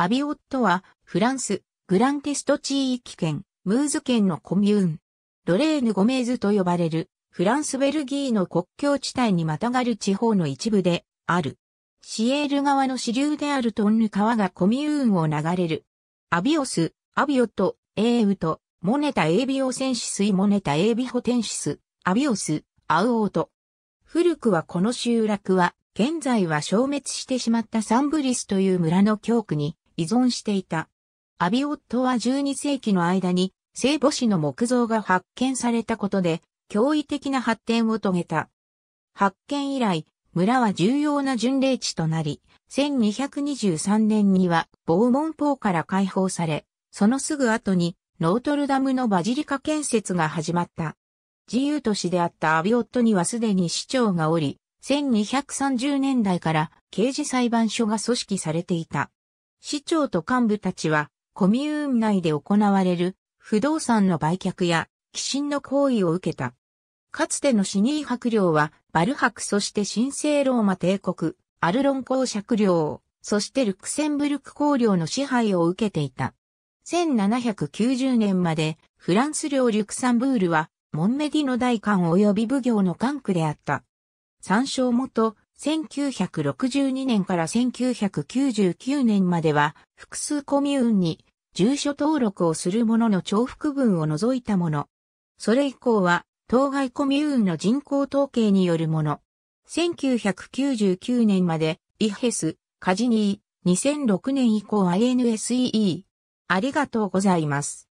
アビオットは、フランス、グランテスト地域圏、ムーズ県のコミューン。ロレーヌ・ゴメーズと呼ばれる、フランス・ベルギーの国境地帯にまたがる地方の一部で、ある。シエール川の支流であるトンヌ川がコミューンを流れる。アビオス、アビオット、エーウト、モネタ・エービオセンシスイモネタ・エービホテンシス、アビオス、アウオート。古くはこの集落は、現在は消滅してしまったサンブリスという村の教区に依存していた。アビオットは12世紀の間に聖母子の木像が発見されたことで驚異的な発展を遂げた。発見以来、村は重要な巡礼地となり、1223年にはボーモンポーから解放され、そのすぐ後にノートルダムのバジリカ建設が始まった。自由都市であったアビオットにはすでに市長がおり、1230年代から刑事裁判所が組織されていた。市長と幹部たちは、コミューン内で行われる不動産の売却や、寄進の行為を受けた。かつてのシニー伯領は、バル伯そして神聖ローマ帝国、アルロン公爵領、そしてルクセンブルク公領の支配を受けていた。1790年まで、フランス領リュクサンブールは、モンメディの大官及び奉行の官区であった。参照元、1962年から1999年までは複数コミューンに住所登録をする者の重複分を除いたもの。それ以降は当該コミューンの人口統計によるもの。1999年までイヘス、カジニー、2006年以降 INSEE。ありがとうございます。